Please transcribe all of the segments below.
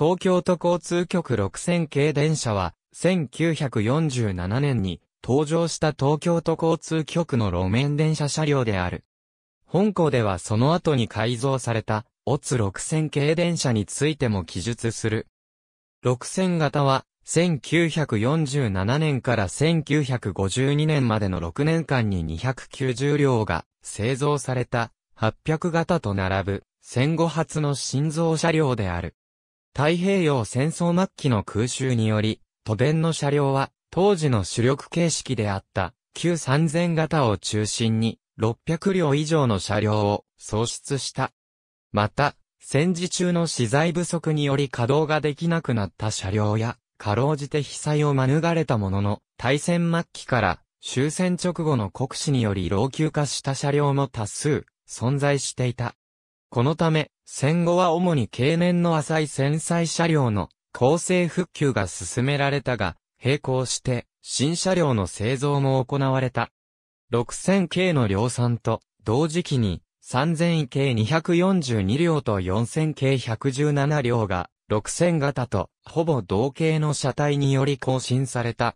東京都交通局6000系電車は、1947年に登場した東京都交通局の路面電車車両である。本校ではその後に改造された、オツ6000系電車についても記述する。6000型は、1947年から1952年までの6年間に290両が製造された800型と並ぶ戦後初の新造車両である。太平洋戦争末期の空襲により、都電の車両は当時の主力形式であった旧3000型を中心に600両以上の車両を創出した。また、戦時中の資材不足により稼働ができなくなった車両や、かろうじて被災を免れたものの、大戦末期から終戦直後の国史により老朽化した車両も多数存在していた。このため、戦後は主に経年の浅い繊細車両の構成復旧が進められたが、並行して、新車両の製造も行われた。6000系の量産と、同時期に、3000系242両と4000系117両が、6000型と、ほぼ同型の車体により更新された。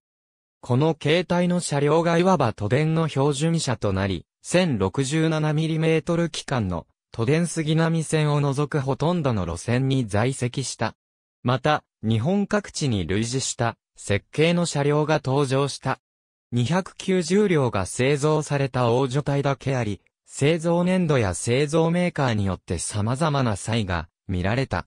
この形態の車両がいわば都電の標準車となり、1067mm 機関の都電杉並線を除くほとんどの路線に在籍した。また、日本各地に類似した設計の車両が登場した。290両が製造された大女体だけあり、製造年度や製造メーカーによって様々な差異が見られた。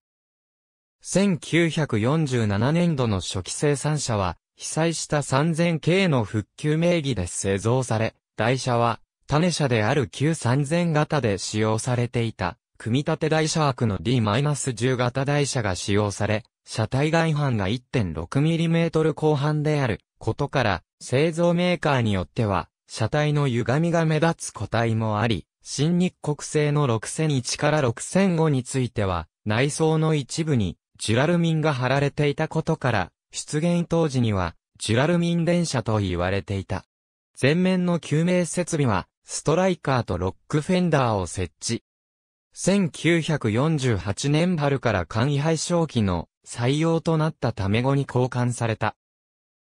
1947年度の初期生産者は、被災した3000系の復旧名義で製造され、台車は種車である旧3000型で使用されていた、組み立て台車枠の D-10 型台車が使用され、車体外反が 1.6mm 後半であることから、製造メーカーによっては、車体の歪みが目立つ個体もあり、新日国製の6001から6005については、内装の一部に、ジュラルミンが貼られていたことから、出現当時には、ジュラルミン電車と言われていた。前面の救命設備は、ストライカーとロックフェンダーを設置。1948年春から簡易配賞機の採用となったため後に交換された。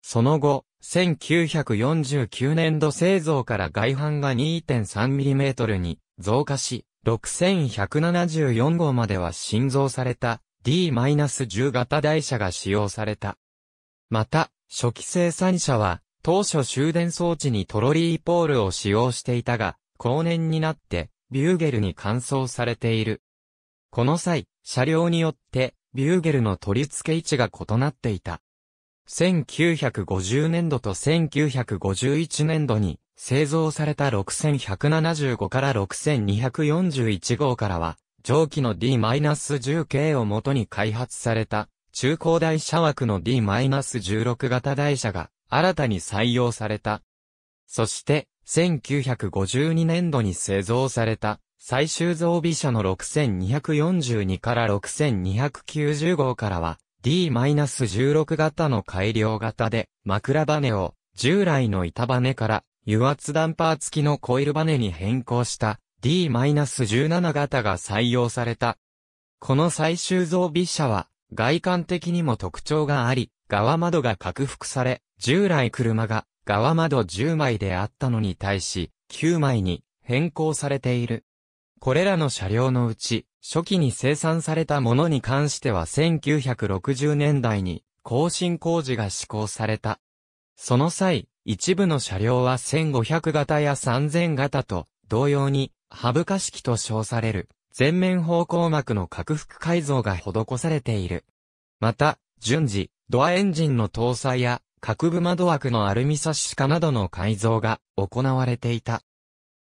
その後、1949年度製造から外販が 2.3mm に増加し、6174号までは新造された D-10 型台車が使用された。また、初期生産車は当初終電装置にトロリーポールを使用していたが、後年になって、ビューゲルに換装されている。この際、車両によって、ビューゲルの取り付け位置が異なっていた。1950年度と1951年度に製造された6175から6241号からは、蒸気の D-10 系を元に開発された、中高台車枠の D-16 型台車が新たに採用された。そして、1952年度に製造された、最終造備車の6242から6290号からは、D-16 型の改良型で、枕バネを、従来の板バネから、油圧ダンパー付きのコイルバネに変更した D-17 型が採用された。この最終造備車は外観的にも特徴があり、側窓が拡幅され、従来車が側窓10枚であったのに対し、9枚に変更されている。これらの車両のうち、初期に生産されたものに関しては1960年代に更新工事が施行された。その際、一部の車両は1500型や3000型と同様に、ハブ式と称される、全面方向膜の拡幅改造が施されている。また、順次、ドアエンジンの搭載や、各部窓枠のアルミサッシ化などの改造が行われていた。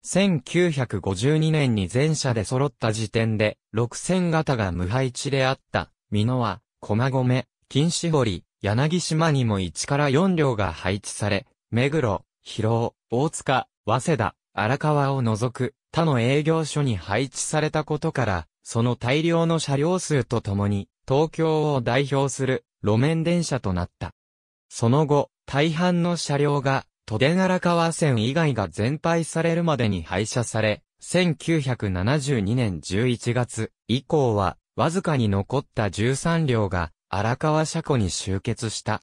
1952年に全社で揃った時点で、6000型が無配置であった、美濃は、駒込、金絞堀、柳島にも1から4両が配置され、目黒、広尾、大塚、早稲田、荒川を除く他の営業所に配置されたことから、その大量の車両数とともに、東京を代表する路面電車となった。その後、大半の車両が、都電荒川線以外が全廃されるまでに廃車され、1972年11月以降は、わずかに残った13両が、荒川車庫に集結した。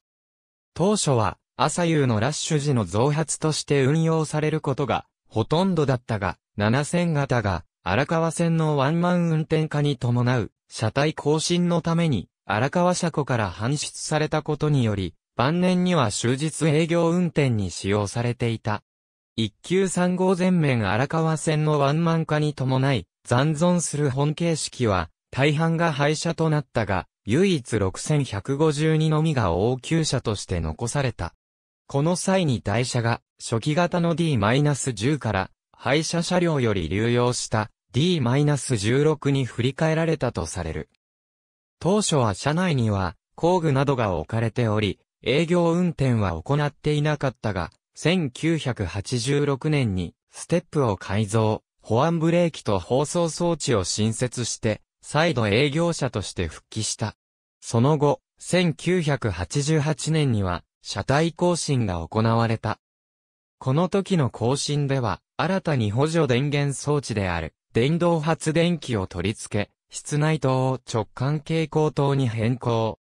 当初は、朝夕のラッシュ時の増発として運用されることが、ほとんどだったが、7000型が、荒川線のワンマン運転化に伴う、車体更新のために、荒川車庫から搬出されたことにより、晩年には終日営業運転に使用されていた。一級3号全面荒川線のワンマン化に伴い、残存する本形式は、大半が廃車となったが、唯一6152のみが応急車として残された。この際に台車が初期型の D-10 から廃車車両より流用した D-16 に振り替えられたとされる。当初は車内には工具などが置かれており、営業運転は行っていなかったが、1986年に、ステップを改造、保安ブレーキと放送装置を新設して、再度営業者として復帰した。その後、1988年には、車体更新が行われた。この時の更新では、新たに補助電源装置である、電動発電機を取り付け、室内灯を直管蛍光灯に変更。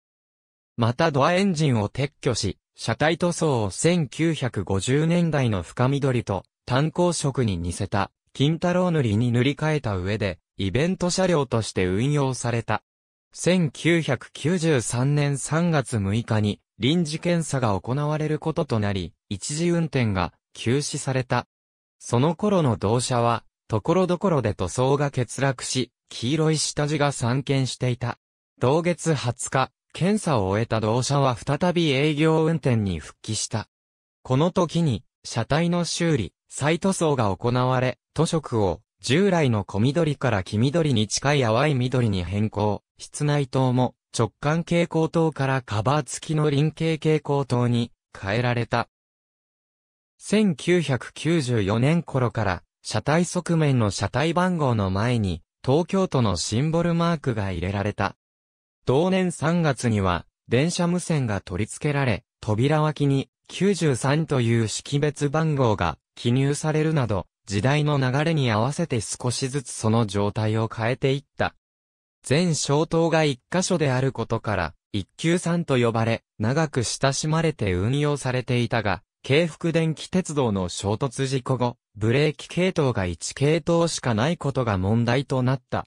またドアエンジンを撤去し、車体塗装を1950年代の深緑と炭鉱色に似せた金太郎塗りに塗り替えた上で、イベント車両として運用された。1993年3月6日に臨時検査が行われることとなり、一時運転が休止された。その頃の同社は、ところどころで塗装が欠落し、黄色い下地が散見していた。同月20日、検査を終えた同社は再び営業運転に復帰した。この時に、車体の修理、再塗装が行われ、塗色を従来の小緑から黄緑に近い淡い緑に変更、室内灯も直管蛍光灯からカバー付きの輪形蛍光灯に変えられた。1994年頃から車体側面の車体番号の前に東京都のシンボルマークが入れられた。同年3月には、電車無線が取り付けられ、扉脇に93という識別番号が記入されるなど、時代の流れに合わせて少しずつその状態を変えていった。全消灯が一箇所であることから、一級3と呼ばれ、長く親しまれて運用されていたが、京福電気鉄道の衝突事故後、ブレーキ系統が1系統しかないことが問題となった。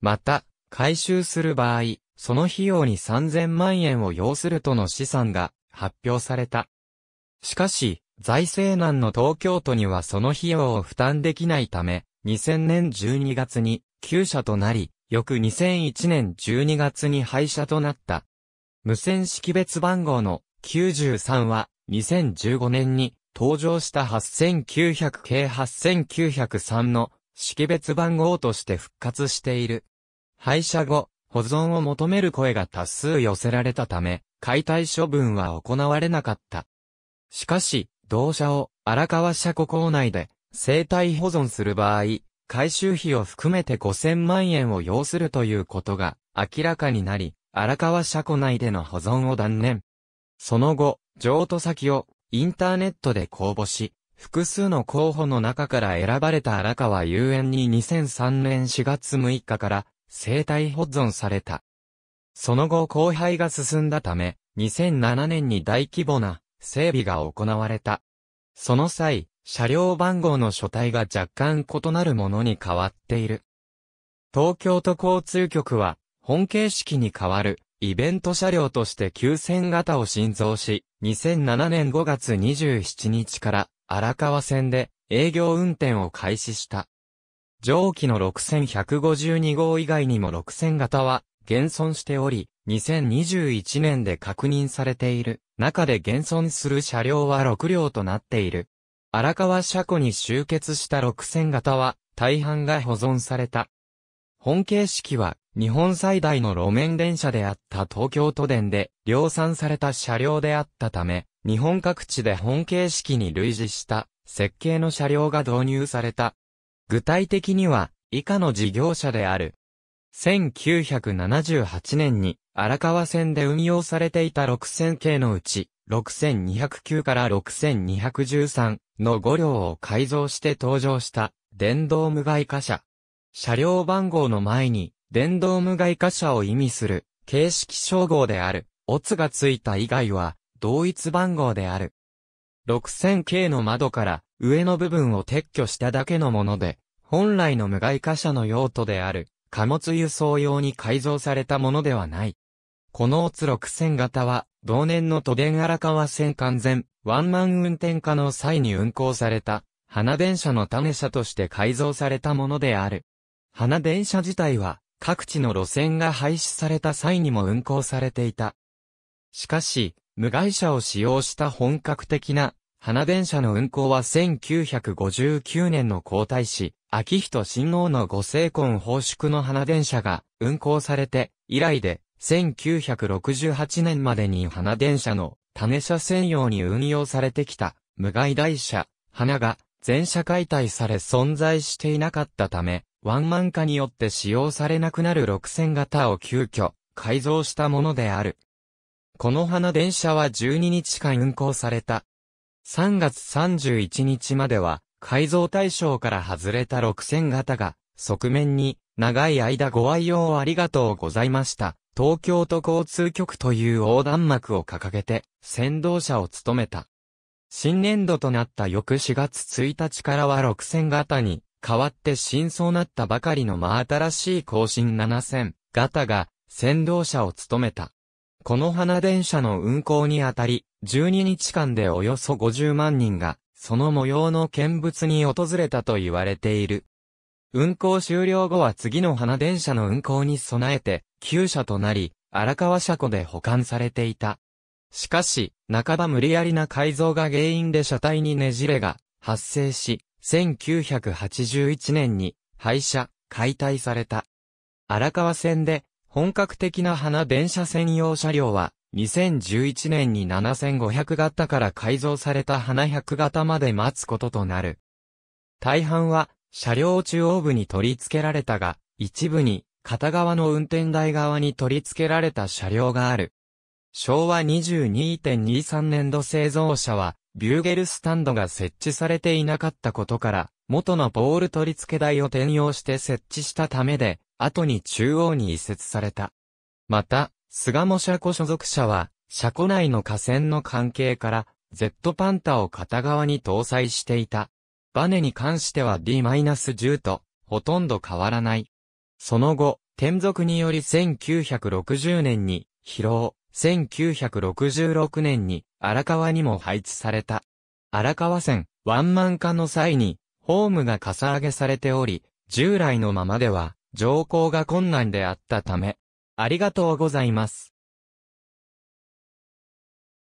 また、回収する場合、その費用に3000万円を要するとの試算が発表された。しかし、財政難の東京都にはその費用を負担できないため、2000年12月に旧社となり、翌2001年12月に廃車となった。無線識別番号の93は2015年に登場した8900 k 8903の識別番号として復活している。廃車後、保存を求める声が多数寄せられたため、解体処分は行われなかった。しかし、同社を荒川車庫構内で生体保存する場合、回収費を含めて5000万円を要するということが明らかになり、荒川車庫内での保存を断念。その後、譲渡先をインターネットで公募し、複数の候補の中から選ばれた荒川遊園に2003年4月6日から生体保存された。その後荒廃が進んだため、2007年に大規模な整備が行われた。その際、車両番号の書体が若干異なるものに変わっている。東京都交通局は、本形式に変わるイベント車両として9000型を新造し、2007年5月27日から荒川線で営業運転を開始した。上記の6152号以外にも6000型は現存しており、2021年で確認されている中で現存する車両は6両となっている。荒川車庫に集結した6000型は大半が保存された。本形式は日本最大の路面電車であった東京都電で量産された車両であったため、日本各地で本形式に類似した設計の車両が導入された。具体的には、以下の事業者である。1978年に荒川線で運用されていた6000系のうち、6209から6213の5両を改造して登場した電動無害貨車。車両番号の前に電動無害貨車を意味する形式称号である、オツがついた以外は同一番号である。6000系の窓から上の部分を撤去しただけのもので、本来の無害貨車の用途である、貨物輸送用に改造されたものではない。このオツ6000型は、同年の都電荒川線完全、ワンマン運転化の際に運行された、花電車の種車として改造されたものである。花電車自体は、各地の路線が廃止された際にも運行されていた。しかし、無害車を使用した本格的な花電車の運行は1959年の皇太子、秋人新王のご成婚奉祝の花電車が運行されて以来で、1968年までに花電車の種車専用に運用されてきた無害台車、花が全車解体され存在していなかったため、ワンマン化によって使用されなくなる6000型を急遽改造したものである。この花電車は12日間運行された3月31日までは、改造対象から外れた6000型が、側面に、長い間ご愛用をありがとうございました。東京都交通局という横断幕を掲げて、先導者を務めた。新年度となった翌4月1日からは6000型に、代わって新装なったばかりの真新しい更新7000型が、先導者を務めた。この花電車の運行にあたり、12日間でおよそ50万人が、その模様の見物に訪れたと言われている。運行終了後は次の花電車の運行に備えて、旧車となり、荒川車庫で保管されていた。しかし、半ば無理やりな改造が原因で車体にねじれが発生し、1981年に廃車、解体された。荒川線で本格的な花電車専用車両は、2011年に7500型から改造された花100型まで待つこととなる。大半は、車両中央部に取り付けられたが、一部に、片側の運転台側に取り付けられた車両がある。昭和22.23年度製造車は、ビューゲルスタンドが設置されていなかったことから、元のボール取り付け台を転用して設置したためで、後に中央に移設された。また、菅も車庫所属者は、車庫内の河川の関係から、Z パンタを片側に搭載していた。バネに関しては D-10 と、ほとんど変わらない。その後、転属により1960年に、疲労、1966年に、荒川にも配置された。荒川線、ワンマン化の際に、ホームがかさ上げされており、従来のままでは、乗降が困難であったため、ありがとうございます。